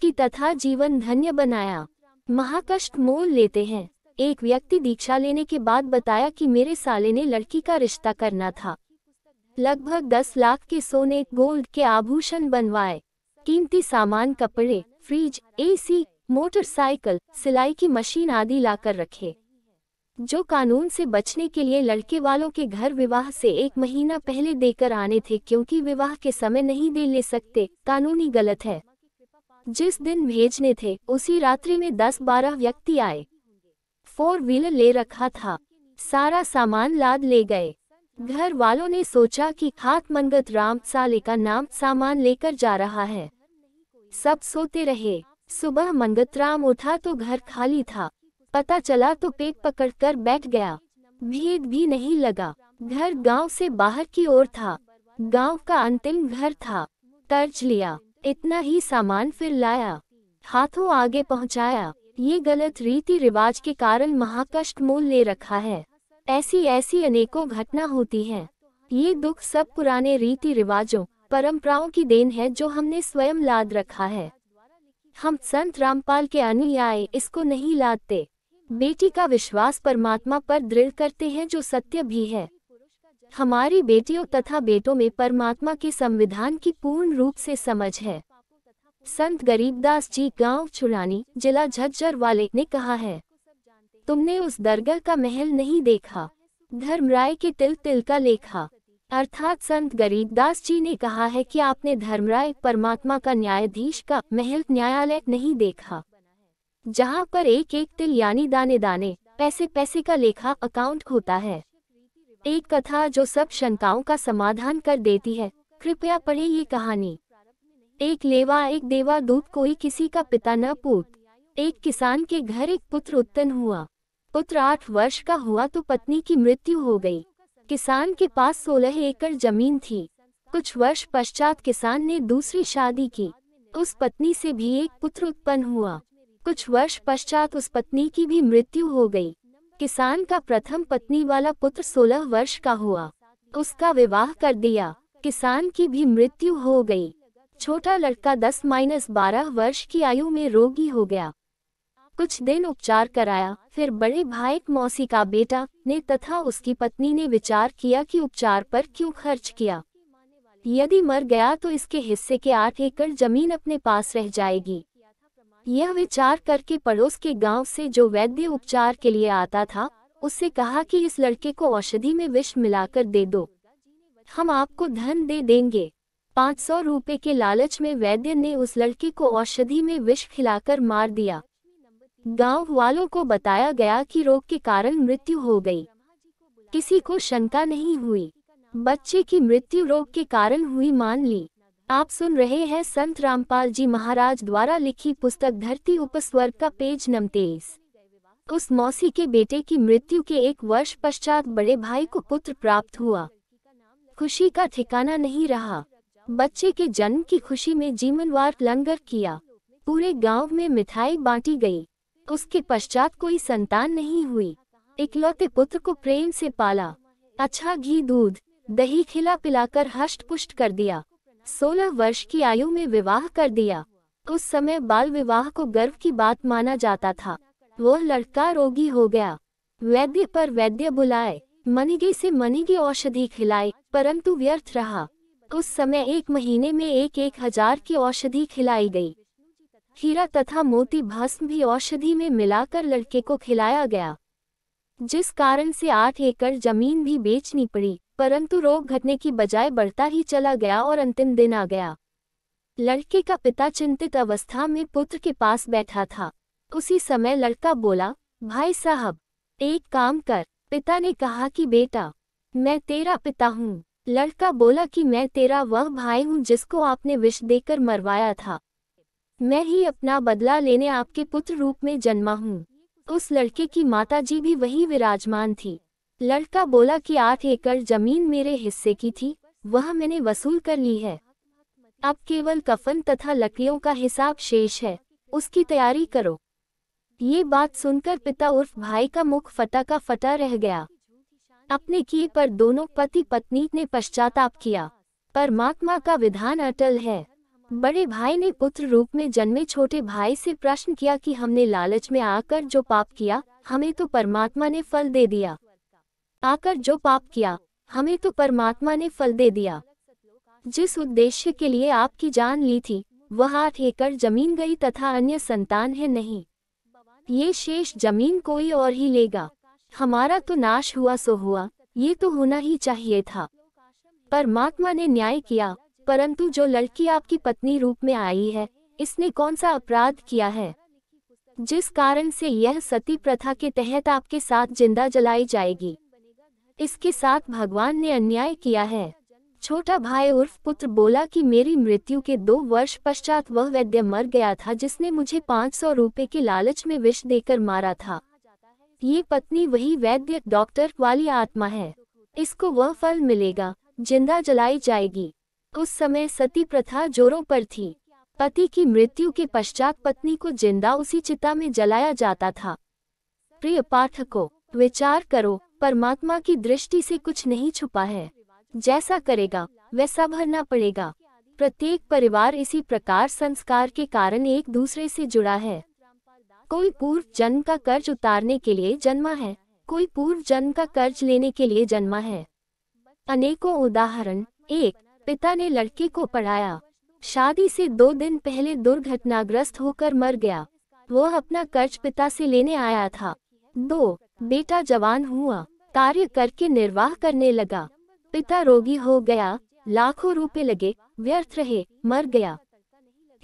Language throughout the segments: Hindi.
की तथा जीवन धन्य बनाया महाकष्ट मोल लेते हैं एक व्यक्ति दीक्षा लेने के बाद बताया कि मेरे साले ने लड़की का रिश्ता करना था लगभग दस लाख के सोने गोल्ड के आभूषण बनवाए कीमती सामान कपड़े फ्रिज एसी, मोटरसाइकिल सिलाई की मशीन आदि लाकर रखे जो कानून से बचने के लिए लड़के वालों के घर विवाह से एक महीना पहले देकर आने थे क्योंकि विवाह के समय नहीं दे ले सकते कानूनी गलत है जिस दिन भेजने थे उसी रात्रि में दस बारह व्यक्ति आए फोर व्हीलर ले रखा था सारा सामान लाद ले गए घर वालों ने सोचा कि खात मंगत राम साले का नाम सामान लेकर जा रहा है सब सोते रहे सुबह मनगत राम उठा तो घर खाली था पता चला तो पेट पकड़कर बैठ गया भीड़ भी नहीं लगा घर गांव से बाहर की ओर था गांव का अंतिम घर था तर्ज लिया इतना ही सामान फिर लाया हाथों आगे पहुंचाया ये गलत रीति रिवाज के कारण महाकष्ट मोल ले रखा है ऐसी ऐसी अनेकों घटना होती है ये दुख सब पुराने रीति रिवाजों परंपराओं की देन है जो हमने स्वयं लाद रखा है हम संत रामपाल के अनुयायी इसको नहीं लादते बेटी का विश्वास परमात्मा पर दृढ़ करते हैं जो सत्य भी है हमारी बेटियों तथा बेटों में परमात्मा के संविधान की पूर्ण रूप से समझ है संत गरीबदास जी गांव चुरानी जिला झज्जर वाले ने कहा है तुमने उस दरगाह का महल नहीं देखा धर्मराय के तिल तिल का लेखा अर्थात संत गरीबदास जी ने कहा है कि आपने धर्मराय परमात्मा का न्यायाधीश का महल न्यायालय नहीं देखा जहाँ पर एक एक तिल यानी दाने दाने पैसे पैसे का लेखा अकाउंट होता है एक कथा जो सब शंकाओं का समाधान कर देती है कृपया पढ़े ये कहानी एक लेवा एक देवा दूत कोई किसी का पिता न पूत एक किसान के घर एक पुत्र उत्पन्न हुआ पुत्र आठ वर्ष का हुआ तो पत्नी की मृत्यु हो गई किसान के पास सोलह एकड़ जमीन थी कुछ वर्ष पश्चात किसान ने दूसरी शादी की उस पत्नी से भी एक पुत्र उत्पन्न हुआ कुछ वर्ष पश्चात उस पत्नी की भी मृत्यु हो गई किसान का प्रथम पत्नी वाला पुत्र सोलह वर्ष का हुआ उसका विवाह कर दिया किसान की भी मृत्यु हो गई छोटा लड़का दस माइनस बारह वर्ष की आयु में रोगी हो गया कुछ दिन उपचार कराया फिर बड़े भाई मौसी का बेटा ने तथा उसकी पत्नी ने विचार किया कि उपचार पर क्यों खर्च किया यदि मर गया तो इसके हिस्से के आठ एकड़ जमीन अपने पास रह जाएगी यह विचार करके पड़ोस के गांव से जो वैद्य उपचार के लिए आता था उससे कहा कि इस लड़के को औषधि में विष मिलाकर दे दो हम आपको धन दे देंगे पाँच सौ रूपए के लालच में वैद्य ने उस लड़के को औषधि में विष खिलाकर मार दिया गांव वालों को बताया गया कि रोग के कारण मृत्यु हो गई किसी को शंका नहीं हुई बच्चे की मृत्यु रोग के कारण हुई मान ली आप सुन रहे हैं संत रामपाल जी महाराज द्वारा लिखी पुस्तक धरती उपस्वर्ग का पेज नम उस मौसी के बेटे की मृत्यु के एक वर्ष पश्चात बड़े भाई को पुत्र प्राप्त हुआ खुशी का ठिकाना नहीं रहा बच्चे के जन्म की खुशी में जीवनवार लंगर किया पूरे गांव में मिठाई बांटी गई उसके पश्चात कोई संतान नहीं हुई इकलौते पुत्र को प्रेम से पाला अच्छा घी दूध दही खिला पिलाकर हष्ट पुष्ट कर दिया सोलह वर्ष की आयु में विवाह कर दिया उस समय बाल विवाह को गर्व की बात माना जाता था वह लड़का रोगी हो गया वैद्य पर वैद्य बुलाए मनिगे से मनिगे औषधि खिलाए परंतु व्यर्थ रहा उस समय एक महीने में एक एक हजार की औषधि खिलाई गई हीरा तथा मोती भस्म भी औषधि में मिलाकर लड़के को खिलाया गया जिस कारण से आठ एकड़ जमीन भी बेचनी पड़ी परंतु रोग घटने की बजाय बढ़ता ही चला गया और अंतिम दिन आ गया लड़के का पिता चिंतित अवस्था में पुत्र के पास बैठा था उसी समय लड़का बोला भाई साहब एक काम कर पिता ने कहा कि बेटा मैं तेरा पिता हूँ लड़का बोला कि मैं तेरा वह भाई हूँ जिसको आपने विष देकर मरवाया था मैं ही अपना बदला लेने आपके पुत्र रूप में जन्मा हूँ उस लड़के की माता जी भी वही विराजमान थी लड़का बोला कि आठ एकड़ जमीन मेरे हिस्से की थी वह मैंने वसूल कर ली है अब केवल कफन तथा लकड़ियों का हिसाब शेष है उसकी तैयारी करो ये बात सुनकर पिता उर्फ भाई का मुख फटा का फटा रह गया अपने किए पर दोनों पति पत्नी ने पश्चाताप किया परमात्मा का विधान अटल है बड़े भाई ने पुत्र रूप में जन्मे छोटे भाई से प्रश्न किया कि हमने लालच में आकर जो पाप किया हमें तो परमात्मा ने फल दे दिया आकर जो पाप किया हमें तो परमात्मा ने फल दे दिया जिस उद्देश्य के लिए आपकी जान ली थी वह आठ एकड़ जमीन गई तथा अन्य संतान है नहीं ये शेष जमीन कोई और ही लेगा हमारा तो नाश हुआ सो हुआ ये तो होना ही चाहिए था परमात्मा ने न्याय किया परंतु जो लड़की आपकी पत्नी रूप में आई है इसने कौन सा अपराध किया है जिस कारण से यह सती प्रथा के तहत आपके साथ जिंदा जलाई जाएगी इसके साथ भगवान ने अन्याय किया है छोटा भाई उर्फ पुत्र बोला कि मेरी मृत्यु के दो वर्ष पश्चात वह वैद्य मर गया था जिसने मुझे पाँच सौ रूपये के लालच में विष देकर मारा था ये पत्नी वही वैद्य डॉक्टर वाली आत्मा है इसको वह फल मिलेगा जिंदा जलाई जाएगी उस समय सती प्रथा जोरों पर थी पति की मृत्यु के पश्चात पत्नी को जिंदा उसी चिता में जलाया जाता था प्रिय पाठकों विचार करो परमात्मा की दृष्टि से कुछ नहीं छुपा है जैसा करेगा वैसा भरना पड़ेगा प्रत्येक परिवार इसी प्रकार संस्कार के कारण एक दूसरे से जुड़ा है कोई पूर्व जन्म का कर्ज उतारने के लिए जन्मा है कोई पूर्व जन्म का कर्ज लेने के लिए जन्मा है अनेकों उदाहरण एक पिता ने लड़के को पढ़ाया शादी से दो दिन पहले दुर्घटनाग्रस्त होकर मर गया वह अपना कर्ज पिता से लेने आया था दो बेटा जवान हुआ कार्य करके निर्वाह करने लगा पिता रोगी हो गया लाखों रुपए लगे व्यर्थ रहे मर गया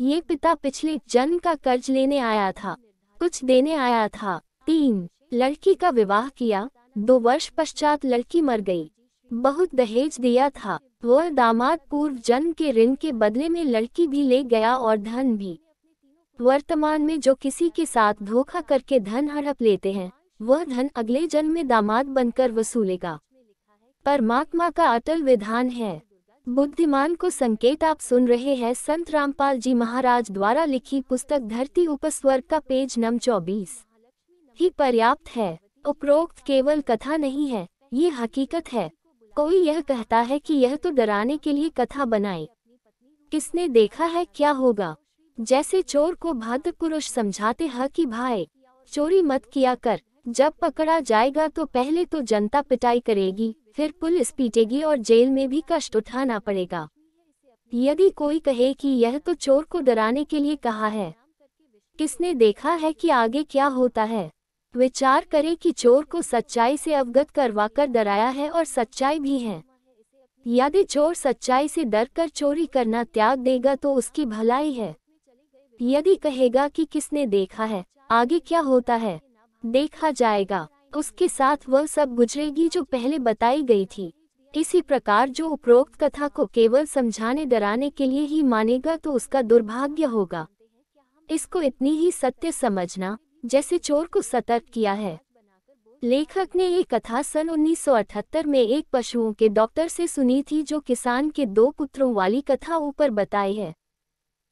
ये पिता पिछले जन्म का कर्ज लेने आया था कुछ देने आया था तीन लड़की का विवाह किया दो वर्ष पश्चात लड़की मर गई बहुत दहेज दिया था वह दामाद पूर्व जन्म के ऋण के बदले में लड़की भी ले गया और धन भी वर्तमान में जो किसी के साथ धोखा करके धन हड़प लेते हैं वह धन अगले जन्म में दामाद बनकर वसूलेगा परमात्मा का अटल विधान है बुद्धिमान को संकेत आप सुन रहे हैं संत रामपाल जी महाराज द्वारा लिखी पुस्तक धरती उपस्वर्ग का पेज नम चौबीस ही पर्याप्त है उपरोक्त केवल कथा नहीं है ये हकीकत है कोई यह कहता है कि यह तो डराने के लिए कथा बनाए किसने देखा है क्या होगा जैसे चोर को भाद्र पुरुष समझाते हैं कि भाई चोरी मत किया कर जब पकड़ा जाएगा तो पहले तो जनता पिटाई करेगी फिर पुलिस पीटेगी और जेल में भी कष्ट उठाना पड़ेगा यदि कोई कहे कि यह तो चोर को डराने के लिए कहा है किसने देखा है कि आगे क्या होता है विचार करे कि चोर को सच्चाई से अवगत करवा कर डराया है और सच्चाई भी है यदि चोर सच्चाई से डर कर चोरी करना त्याग देगा तो उसकी भलाई है यदि कहेगा कि किसने देखा है आगे क्या होता है देखा जाएगा उसके साथ वह सब गुजरेगी जो पहले बताई गई थी इसी प्रकार जो उपरोक्त कथा को केवल समझाने डराने के लिए ही मानेगा तो उसका दुर्भाग्य होगा इसको इतनी ही सत्य समझना जैसे चोर को सतर्क किया है लेखक ने ये कथा सन 1978 में एक पशुओं के डॉक्टर से सुनी थी जो किसान के दो पुत्रों वाली कथा ऊपर बताई है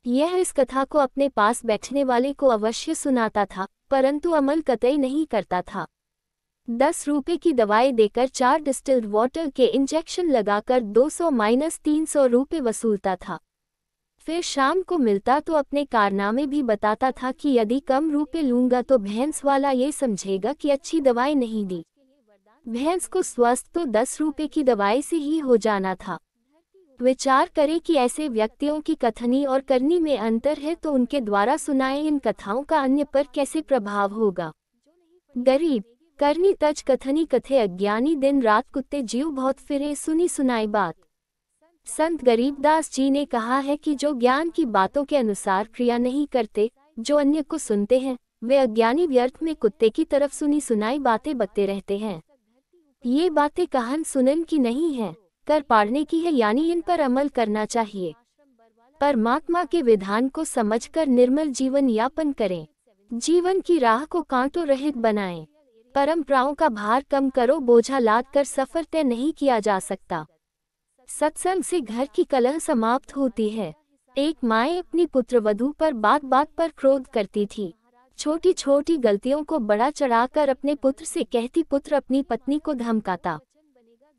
यह इस कथा को अपने पास बैठने वाले को अवश्य सुनाता था परंतु अमल कतई नहीं करता था दस रुपये की दवाई देकर चार डिस्टिल्ड वाटर के इंजेक्शन लगाकर 200 माइनस तीन सौ रुपये वसूलता था फिर शाम को मिलता तो अपने कारनामे भी बताता था कि यदि कम रुपये लूंगा तो भैंस वाला ये समझेगा कि अच्छी दवाई नहीं दी भैंस को स्वस्थ तो दस रुपये की दवाई से ही हो जाना था विचार करें कि ऐसे व्यक्तियों की कथनी और करनी में अंतर है तो उनके द्वारा सुनाए इन कथाओं का अन्य पर कैसे प्रभाव होगा गरीब करनी तज कथनी कथे अज्ञानी दिन रात कुत्ते जीव बहुत फिरे सुनी सुनाई बात संत गरीबदास जी ने कहा है कि जो ज्ञान की बातों के अनुसार क्रिया नहीं करते जो अन्य को सुनते हैं वे अज्ञानी व्यर्थ में कुत्ते की तरफ सुनी सुनाई बातें बकते रहते हैं ये बातें कहन सुनन की नहीं है कर पाड़ने की है यानी इन पर अमल करना चाहिए परमात्मा के विधान को समझकर निर्मल जीवन यापन करें जीवन की राह को कांटो रहित बनाएं। परंपराओं का भार कम करो बोझा लाद कर सफर तय नहीं किया जा सकता सत्संग से घर की कलह समाप्त होती है एक माए अपनी पुत्रवधु पर बात बात पर क्रोध करती थी छोटी छोटी गलतियों को बड़ा चढ़ाकर अपने पुत्र से कहती पुत्र अपनी पत्नी को धमकाता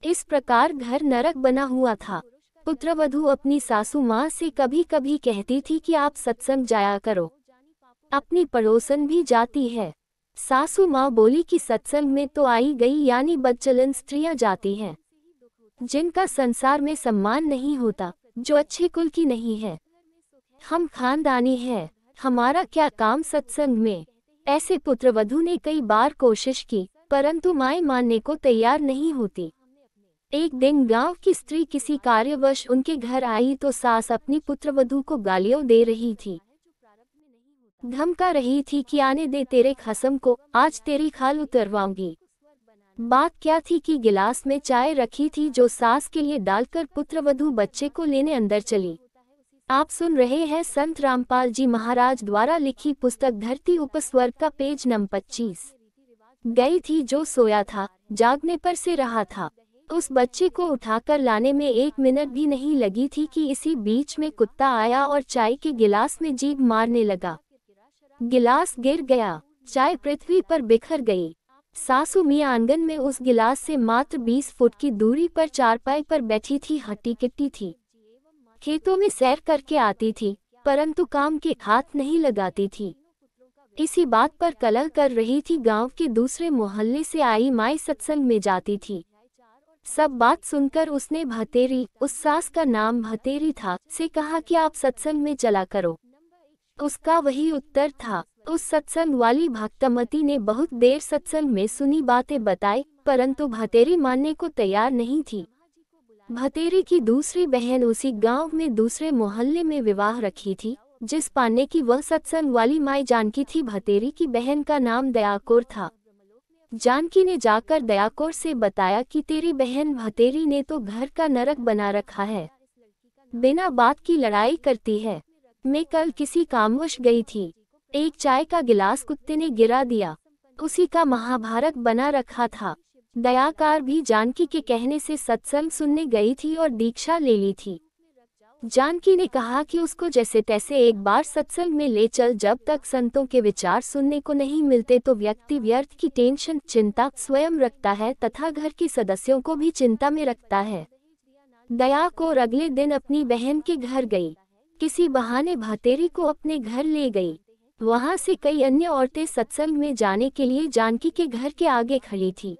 इस प्रकार घर नरक बना हुआ था पुत्रवधु अपनी सासू माँ से कभी कभी कहती थी कि आप सत्संग जाया करो अपनी पड़ोसन भी जाती है सासू माँ बोली कि सत्संग में तो आई गई यानी बदचलन स्त्रियाँ जाती हैं जिनका संसार में सम्मान नहीं होता जो अच्छे कुल की नहीं है हम खानदानी हैं हमारा क्या काम सत्संग में ऐसे पुत्रवधु ने कई बार कोशिश की परंतु माए मानने को तैयार नहीं होती एक दिन गांव की स्त्री किसी कार्यवश उनके घर आई तो सास अपनी पुत्रवधु को गालियों दे रही थी धमका रही थी कि आने दे तेरे खसम को आज तेरी खाल उतरवाऊंगी बात क्या थी कि गिलास में चाय रखी थी जो सास के लिए डालकर पुत्रवधु बच्चे को लेने अंदर चली आप सुन रहे हैं संत रामपाल जी महाराज द्वारा लिखी पुस्तक धरती उपस्वर्ग का पेज नंबर पच्चीस गई थी जो सोया था जागने पर से रहा था उस बच्चे को उठाकर लाने में एक मिनट भी नहीं लगी थी कि इसी बीच में कुत्ता आया और चाय के गिलास में जीभ मारने लगा गिलास गिर गया चाय पृथ्वी पर बिखर गई सासू मिया आंगन में उस गिलास से मात्र बीस फुट की दूरी पर चारपाई पर बैठी थी हट्टी किट्टी थी खेतों में सैर करके आती थी परंतु काम के हाथ नहीं लगाती थी इसी बात पर कलह कर रही थी गांव के दूसरे मोहल्ले से आई माई सत्संग में जाती थी सब बात सुनकर उसने भतेरी उस सास का नाम भतेरी था से कहा कि आप सत्संग में चला करो उसका वही उत्तर था उस सत्संग वाली भक्तमती ने बहुत देर सत्संग में सुनी बातें बताई परंतु भतेरी मानने को तैयार नहीं थी भतेरी की दूसरी बहन उसी गांव में दूसरे मोहल्ले में विवाह रखी थी जिस पाने की वह सत्संग वाली माई जानकी थी भतेरी की बहन का नाम दयाकोर था जानकी ने जाकर दयाकोर से बताया कि तेरी बहन भतेरी ने तो घर का नरक बना रखा है बिना बात की लड़ाई करती है मैं कल किसी कामवश गई थी एक चाय का गिलास कुत्ते ने गिरा दिया उसी का महाभारत बना रखा था दयाकार भी जानकी के कहने से सत्संग सुनने गई थी और दीक्षा ले ली थी जानकी ने कहा कि उसको जैसे तैसे एक बार सत्संग में ले चल जब तक संतों के विचार सुनने को नहीं मिलते तो व्यक्ति व्यर्थ की टेंशन चिंता स्वयं रखता है तथा घर के सदस्यों को भी चिंता में रखता है दया को अगले दिन अपनी बहन के घर गई किसी बहाने भतेरी को अपने घर ले गई वहां से कई अन्य औरतें सत्संग में जाने के लिए जानकी के घर के आगे खड़ी थी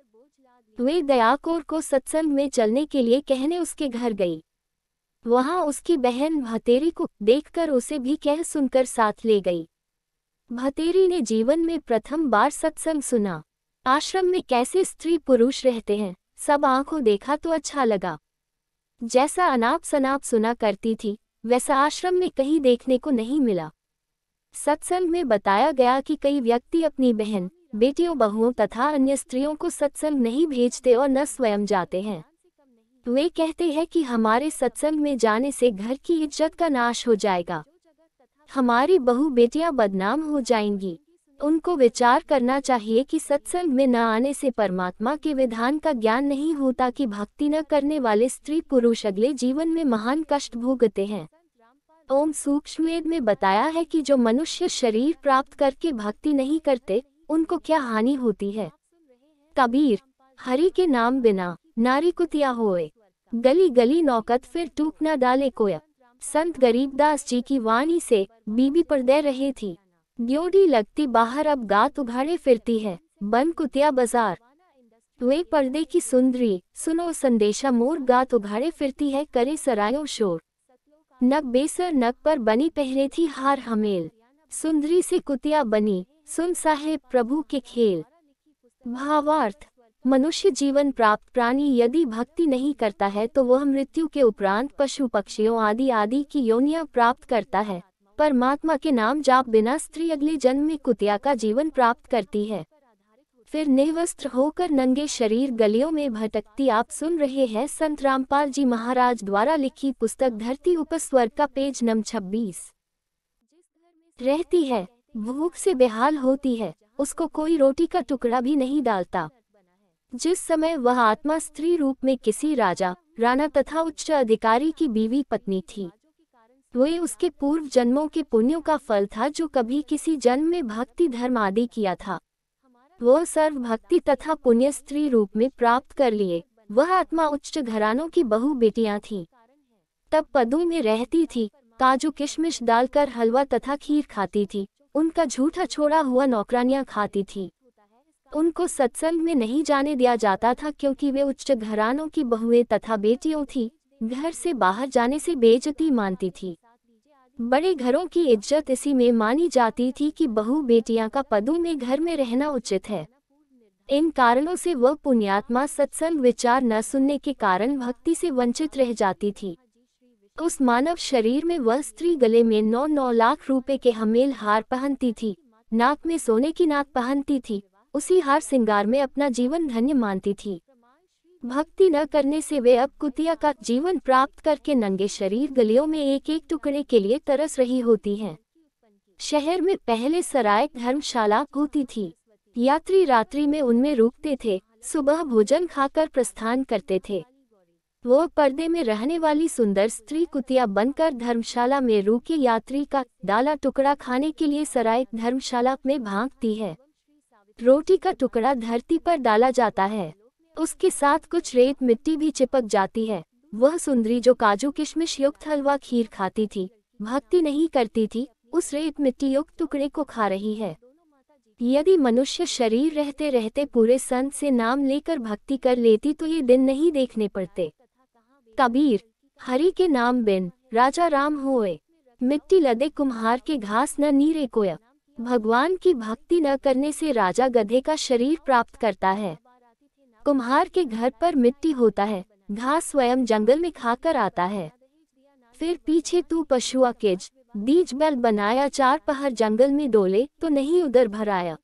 वे दयाकोर को सत्संग में चलने के लिए कहने उसके घर गई वहां उसकी बहन भतेरी को देखकर उसे भी कह सुनकर साथ ले गई भतेरी ने जीवन में प्रथम बार सत्संग सुना आश्रम में कैसे स्त्री पुरुष रहते हैं सब आंखों देखा तो अच्छा लगा जैसा अनाप सनाप सुना करती थी वैसा आश्रम में कहीं देखने को नहीं मिला सत्संग में बताया गया कि कई व्यक्ति अपनी बहन बेटियों बहुओं तथा अन्य स्त्रियों को सत्संग नहीं भेजते और न स्वयं जाते हैं वे कहते हैं कि हमारे सत्संग में जाने से घर की इज्जत का नाश हो जाएगा हमारी बहु बेटियां बदनाम हो जाएंगी उनको विचार करना चाहिए कि सत्संग में न आने से परमात्मा के विधान का ज्ञान नहीं होता कि भक्ति न करने वाले स्त्री पुरुष अगले जीवन में महान कष्ट भोगते हैं ओम सूक्ष्म में बताया है कि जो मनुष्य शरीर प्राप्त करके भक्ति नहीं करते उनको क्या हानि होती है कबीर हरि के नाम बिना नारी कुतिया होए गली गली नौकत फिर टूक न डाले कोया संत गरीबदास जी की वाणी से बीबी पर दे रही थी ड्योडी लगती बाहर अब गात उघाड़े फिरती है बन कुतिया बाजार वे पर्दे की सुंदरी सुनो संदेशा मोर गात उघाड़े फिरती है करे सरायो शोर नक बेसर नक पर बनी पहरे थी हार हमेल सुंदरी से कुतिया बनी सुन साहेब प्रभु के खेल भावार्थ मनुष्य जीवन प्राप्त प्राणी यदि भक्ति नहीं करता है तो वह मृत्यु के उपरांत पशु पक्षियों आदि आदि की योनियां प्राप्त करता है परमात्मा के नाम जाप बिना स्त्री अगले जन्म में कुतिया का जीवन प्राप्त करती है फिर निवस्त्र होकर नंगे शरीर गलियों में भटकती आप सुन रहे हैं संत रामपाल जी महाराज द्वारा लिखी पुस्तक धरती उपस्वर का पेज नम छब्बीस रहती है भूख से बेहाल होती है उसको कोई रोटी का टुकड़ा भी नहीं डालता जिस समय वह आत्मा स्त्री रूप में किसी राजा राणा तथा उच्च अधिकारी की बीवी पत्नी थी वे उसके पूर्व जन्मों के पुण्यों का फल था जो कभी किसी जन्म में भक्ति धर्म आदि किया था वो सर्व भक्ति तथा पुण्य स्त्री रूप में प्राप्त कर लिए वह आत्मा उच्च घरानों की बहु बेटियां थी तब पदु में रहती थी काजू किशमिश डालकर हलवा तथा खीर खाती थी उनका झूठा छोड़ा हुआ नौकरानियां खाती थी उनको सत्संग में नहीं जाने दिया जाता था क्योंकि वे उच्च घरानों की बहुएं तथा बेटियों थी घर से बाहर जाने से बेजती मानती थी बड़े घरों की इज्जत इसी में मानी जाती थी कि बहु बेटियां का पदों में घर में रहना उचित है इन कारणों से वह पुण्यात्मा सत्संग विचार न सुनने के कारण भक्ति से वंचित रह जाती थी उस मानव शरीर में वह स्त्री गले में नौ नौ लाख रुपए के हमेल हार पहनती थी नाक में सोने की नाक पहनती थी उसी हार सिंगार में अपना जीवन धन्य मानती थी भक्ति न करने से वे अब कुतिया का जीवन प्राप्त करके नंगे शरीर गलियों में एक एक टुकड़े के लिए तरस रही होती हैं शहर में पहले सराय धर्मशाला होती थी यात्री रात्रि में उनमें रुकते थे सुबह भोजन खाकर प्रस्थान करते थे वो पर्दे में रहने वाली सुंदर स्त्री कुतिया बनकर धर्मशाला में रुके यात्री का डाला टुकड़ा खाने के लिए सराय धर्मशाला में भागती है रोटी का टुकड़ा धरती पर डाला जाता है उसके साथ कुछ रेत मिट्टी भी चिपक जाती है वह सुंदरी जो काजू किशमिश युक्त हलवा खीर खाती थी भक्ति नहीं करती थी उस रेत मिट्टी युक्त टुकड़े को खा रही है यदि मनुष्य शरीर रहते रहते पूरे संत से नाम लेकर भक्ति कर लेती तो ये दिन नहीं देखने पड़ते कबीर हरि के नाम बिन राजा राम होए मिट्टी लदे कुम्हार के घास न नीरे कोया भगवान की भक्ति न करने से राजा गधे का शरीर प्राप्त करता है कुम्हार के घर पर मिट्टी होता है घास स्वयं जंगल में खाकर आता है फिर पीछे तू पशु अकेज बीज बैल बनाया चार पहर जंगल में डोले तो नहीं उधर भराया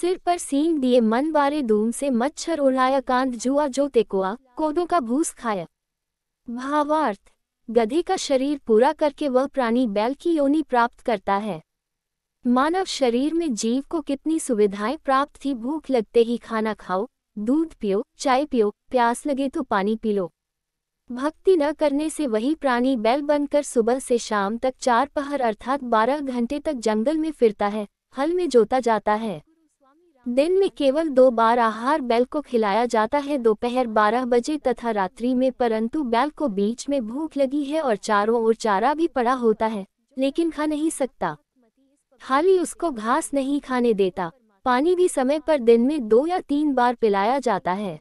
सिर पर सींग दिए मन बारे धूम से मच्छर उड़ाया कांद जुआ जो तेकुआ कोदों का भूस खाया भावार्थ गधे का शरीर पूरा करके वह प्राणी बैल की योनि प्राप्त करता है मानव शरीर में जीव को कितनी सुविधाएं प्राप्त थी भूख लगते ही खाना खाओ दूध पियो चाय पियो प्यास लगे तो पानी पी लो भक्ति न करने से वही प्राणी बैल बनकर सुबह से शाम तक चार पहर अर्थात बारह घंटे तक जंगल में फिरता है हल में जोता जाता है दिन में केवल दो बार आहार बैल को खिलाया जाता है दोपहर बारह बजे तथा रात्रि में परंतु बैल को बीच में भूख लगी है और चारों ओर चारा भी पड़ा होता है लेकिन खा नहीं सकता हाली उसको घास नहीं खाने देता पानी भी समय पर दिन में दो या तीन बार पिलाया जाता है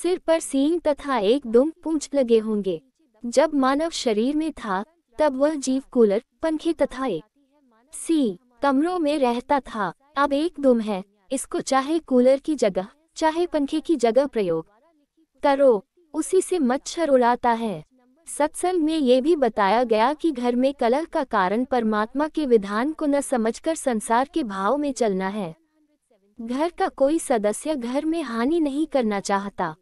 सिर पर सींग तथा एक दुम पूंछ लगे होंगे जब मानव शरीर में था तब वह जीव कूलर पंखे तथा एक सी कमरों में रहता था अब एक दुम है इसको चाहे कूलर की जगह चाहे पंखे की जगह प्रयोग करो उसी से मच्छर उड़ाता है सत्संग में ये भी बताया गया कि घर में कलह का कारण परमात्मा के विधान को न समझकर संसार के भाव में चलना है घर का कोई सदस्य घर में हानि नहीं करना चाहता